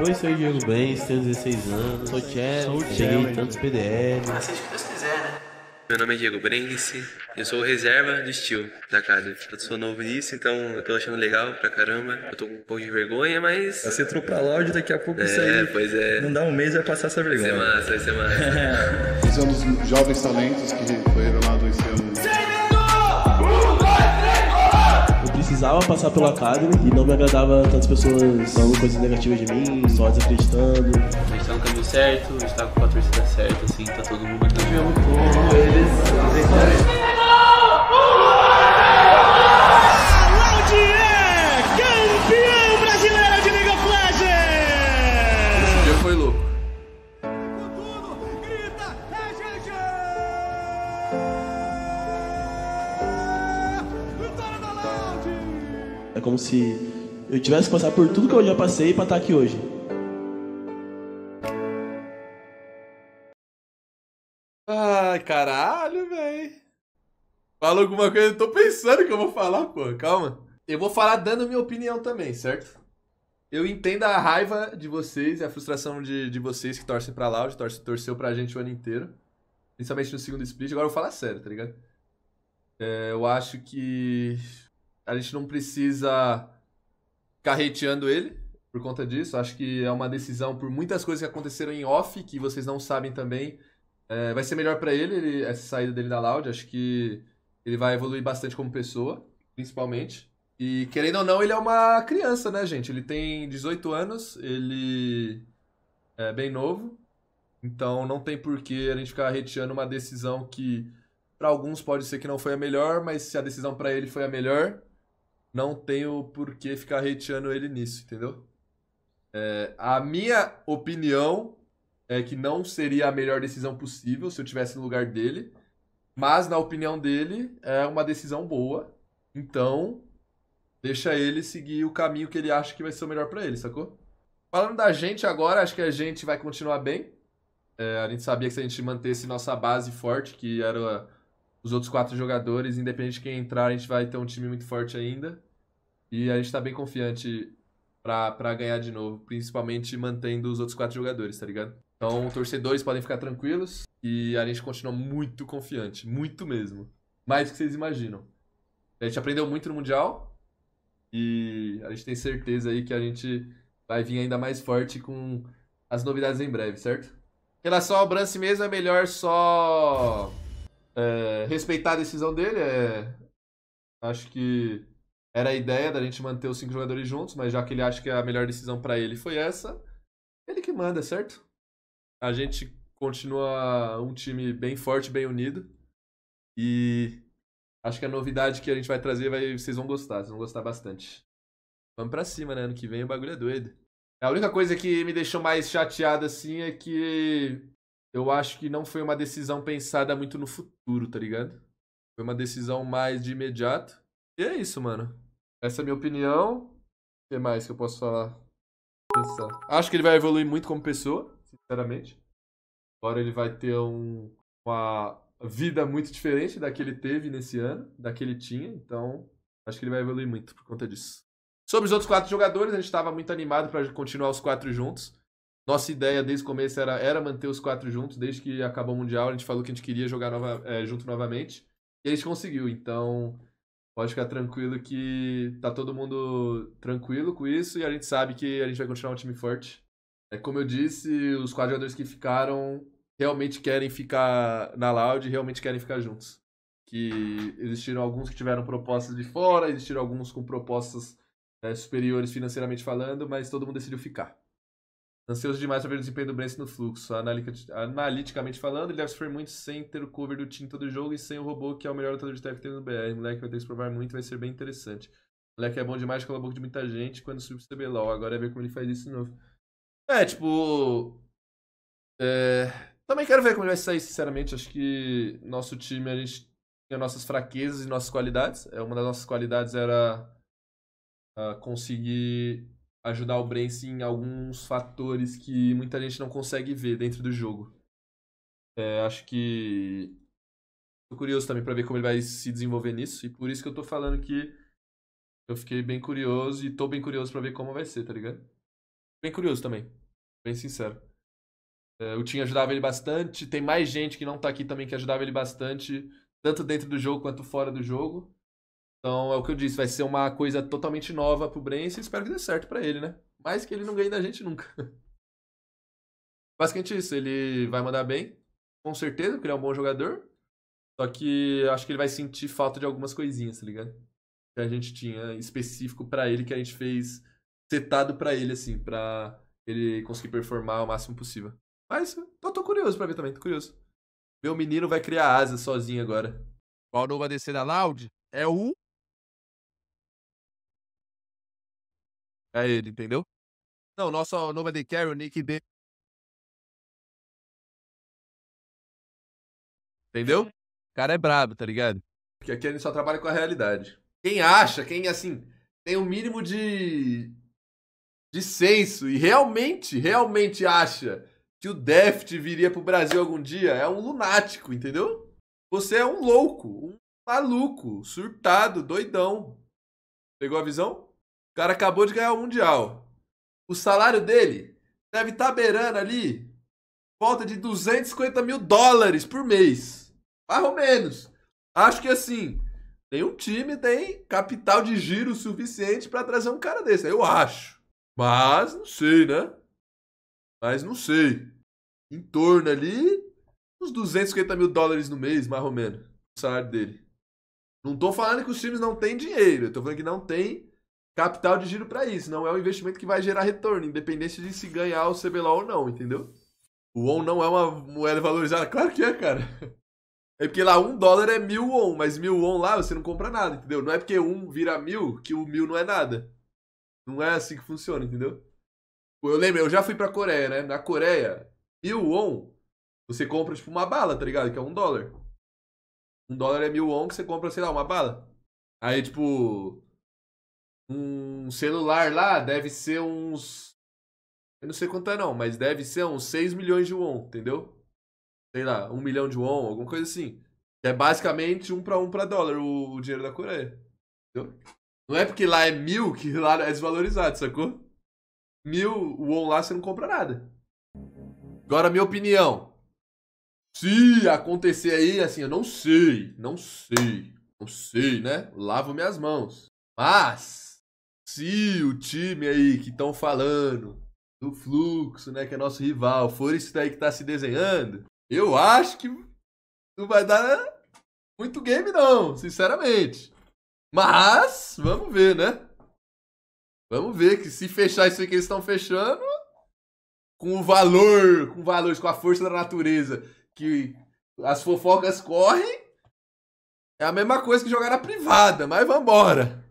Oi, sou Diego Bens, tenho 16 anos, sou Chelsea, cheguei em tantos PDL. Ah, seja o que Deus quiser, né? Meu nome é Diego Brengice, eu sou reserva do estilo da casa. Eu sou novo nisso, então eu tô achando legal pra caramba. Eu tô com um pouco de vergonha, mas. Você entrou pra loja daqui a pouco é, isso aí. Pois é. Não dá um mês vai passar essa vergonha. Vai ser massa, vai ser massa. Esse é um dos jovens talentos que foi precisava passar pelo Academy e não me agradava tantas pessoas falando coisas negativas de mim, só desacreditando. A gente tá no caminho certo, a gente tá com a torcida certa, assim, tá todo mundo aqui. Eu tô, eles, eles, eles. se eu tivesse que passar por tudo que eu já passei para estar tá aqui hoje. Ai, caralho, velho. Fala alguma coisa, eu tô pensando que eu vou falar, pô, calma. Eu vou falar dando minha opinião também, certo? Eu entendo a raiva de vocês e a frustração de, de vocês que torcem pra Loud, torce, torceu pra gente o ano inteiro. Principalmente no segundo split. Agora eu vou falar sério, tá ligado? É, eu acho que a gente não precisa carreteando ele por conta disso. Acho que é uma decisão por muitas coisas que aconteceram em off, que vocês não sabem também. É, vai ser melhor para ele, ele, essa saída dele da Loud. Acho que ele vai evoluir bastante como pessoa, principalmente. E querendo ou não, ele é uma criança, né, gente? Ele tem 18 anos, ele é bem novo. Então não tem porquê a gente ficar reteando uma decisão que para alguns pode ser que não foi a melhor, mas se a decisão para ele foi a melhor, não tenho por que ficar hateando ele nisso, entendeu? É, a minha opinião é que não seria a melhor decisão possível se eu tivesse no lugar dele, mas na opinião dele é uma decisão boa. Então, deixa ele seguir o caminho que ele acha que vai ser o melhor para ele, sacou? Falando da gente agora, acho que a gente vai continuar bem. É, a gente sabia que se a gente mantesse nossa base forte, que era os outros quatro jogadores, independente de quem entrar, a gente vai ter um time muito forte ainda. E a gente tá bem confiante para ganhar de novo, principalmente mantendo os outros quatro jogadores, tá ligado? Então, torcedores podem ficar tranquilos e a gente continua muito confiante, muito mesmo. Mais do que vocês imaginam. A gente aprendeu muito no Mundial e a gente tem certeza aí que a gente vai vir ainda mais forte com as novidades em breve, certo? Em relação ao Brance mesmo, é melhor só é, respeitar a decisão dele. É, acho que era a ideia da gente manter os cinco jogadores juntos, mas já que ele acha que a melhor decisão para ele foi essa, ele que manda, certo? A gente continua um time bem forte, bem unido. E acho que a novidade que a gente vai trazer vai, vocês vão gostar, vocês vão gostar bastante. Vamos pra cima, né? Ano que vem o bagulho é doido. A única coisa que me deixou mais chateado assim é que eu acho que não foi uma decisão pensada muito no futuro, tá ligado? Foi uma decisão mais de imediato. E é isso, mano. Essa é a minha opinião. O que mais que eu posso falar? Pensar. Acho que ele vai evoluir muito como pessoa, sinceramente. Agora ele vai ter um, uma vida muito diferente da que ele teve nesse ano, da que ele tinha. Então, acho que ele vai evoluir muito por conta disso. Sobre os outros quatro jogadores, a gente estava muito animado para continuar os quatro juntos. Nossa ideia desde o começo era, era manter os quatro juntos, desde que acabou o Mundial, a gente falou que a gente queria jogar nova, é, junto novamente. E a gente conseguiu, então pode ficar tranquilo que tá todo mundo tranquilo com isso e a gente sabe que a gente vai continuar um time forte. É, como eu disse, os quatro jogadores que ficaram realmente querem ficar na Loud, realmente querem ficar juntos. Que existiram alguns que tiveram propostas de fora, existiram alguns com propostas é, superiores financeiramente falando, mas todo mundo decidiu ficar. Ansioso demais para ver o desempenho do Brence no fluxo. analiticamente falando, ele deve sofrer muito sem ter o cover do time todo jogo e sem o robô, que é o melhor lutador de tag que tem no BR. O moleque vai ter que se provar muito, vai ser bem interessante. O moleque é bom demais, cala a boca de muita gente quando pro CBLOL. Agora é ver como ele faz isso de novo. É, tipo. É... Também quero ver como ele vai sair, sinceramente. Acho que nosso time, a gente tinha nossas fraquezas e nossas qualidades. É, uma das nossas qualidades era ah, conseguir ajudar o Brence em alguns fatores que muita gente não consegue ver dentro do jogo. É, acho que. Tô curioso também para ver como ele vai se desenvolver nisso, e por isso que eu tô falando que eu fiquei bem curioso e tô bem curioso para ver como vai ser, tá ligado? Bem curioso também, bem sincero. É, o Tim ajudava ele bastante, tem mais gente que não tá aqui também que ajudava ele bastante, tanto dentro do jogo quanto fora do jogo. Então é o que eu disse, vai ser uma coisa totalmente nova pro Brence e espero que dê certo para ele, né? Mas que ele não ganhe da gente nunca. Basicamente isso, ele vai mandar bem, com certeza, porque ele é um bom jogador. Só que acho que ele vai sentir falta de algumas coisinhas, tá ligado? Que a gente tinha específico para ele, que a gente fez setado para ele, assim, pra ele conseguir performar o máximo possível. Mas eu tô curioso pra ver também, tô curioso. Meu menino vai criar asa sozinho agora. Qual novo ADC da Loud? É o É ele, entendeu? Não, nosso Nobody Carry, o é nick D. Entendeu? O uhum. cara é brabo, tá ligado? Porque aqui ele só trabalha com a realidade. Quem acha, quem, assim, tem o um mínimo de. de senso e realmente, realmente acha que o Deft viria pro Brasil algum dia, é um lunático, entendeu? Você é um louco, um maluco, surtado, doidão. Pegou a visão? O cara acabou de ganhar o Mundial. O salário dele deve estar tá beirando ali volta de 250 mil dólares por mês. Mais ou menos. Acho que assim, nenhum time tem capital de giro suficiente para trazer um cara desse. Eu acho. Mas não sei, né? Mas não sei. Em torno ali, uns 250 mil dólares no mês, mais ou menos. O salário dele. Não tô falando que os times não têm dinheiro. Eu tô falando que não tem capital de giro para isso. Não é um investimento que vai gerar retorno, independente de se ganhar o CBLOL ou não, entendeu? O ON não é uma moeda valorizada? Claro que é, cara. É porque lá um dólar é mil ON, mas mil ON lá você não compra nada, entendeu? Não é porque um vira mil que o mil não é nada. Não é assim que funciona, entendeu? Eu lembro, eu já fui pra Coreia, né? Na Coreia, mil ON, você compra tipo uma bala, tá ligado? Que é um dólar. Um dólar é mil ON que você compra, sei lá, uma bala. Aí, tipo, um celular lá deve ser uns. Eu não sei quanto é não, mas deve ser uns 6 milhões de won, entendeu? Sei lá, 1 milhão de won, alguma coisa assim. É basicamente um para um para dólar o, dinheiro da Coreia. Entendeu? Não é porque lá é mil que lá é desvalorizado, sacou? Mil won lá você não compra nada. Agora, minha opinião. Se acontecer aí, assim, eu não sei, não sei, não sei, né? lavo minhas mãos. Mas, se o time aí que estão falando do fluxo, né, que é nosso rival, for isso daí que tá se desenhando, eu acho que não vai dar muito game não, sinceramente. Mas vamos ver, né? Vamos ver que se fechar isso aí que eles estão fechando, com o valor, com valores, com a força da natureza que as fofocas correm, é a mesma coisa que jogar na privada, mas vambora.